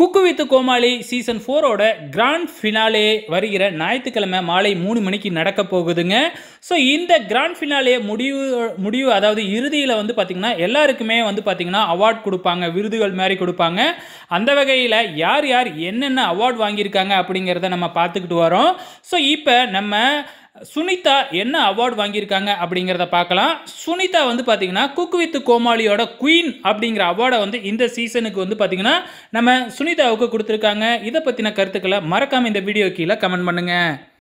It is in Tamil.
குக்கு வித்து கோமாளி சீசன் ஃபோரோட கிராண்ட் ஃபினாலே வருகிற ஞாயிற்றுக்கிழமை மாலை மூணு மணிக்கு நடக்க போகுதுங்க ஸோ இந்த கிராண்ட் ஃபினாலே முடிவு முடிவு அதாவது இறுதியில் வந்து பார்த்திங்கன்னா எல்லாருக்குமே வந்து பார்த்திங்கன்னா அவார்ட் கொடுப்பாங்க விருதுகள் மாதிரி கொடுப்பாங்க அந்த வகையில் யார் யார் என்னென்ன அவார்ட் வாங்கியிருக்காங்க அப்படிங்கிறத நம்ம பார்த்துக்கிட்டு வரோம் ஸோ இப்போ நம்ம சுனிதா என்ன அவார்டு வாங்கியிருக்காங்க அப்படிங்கிறத பார்க்கலாம் சுனிதா வந்து பார்த்தீங்கன்னா குக் வித் கோமாளியோட குயின் அப்படிங்கிற அவார்டை வந்து இந்த சீசனுக்கு வந்து பார்த்தீங்கன்னா நம்ம சுனிதாவுக்கு கொடுத்துருக்காங்க இதை பற்றின கருத்துக்களை மறக்காமல் இந்த வீடியோ கீழே கமெண்ட் பண்ணுங்கள்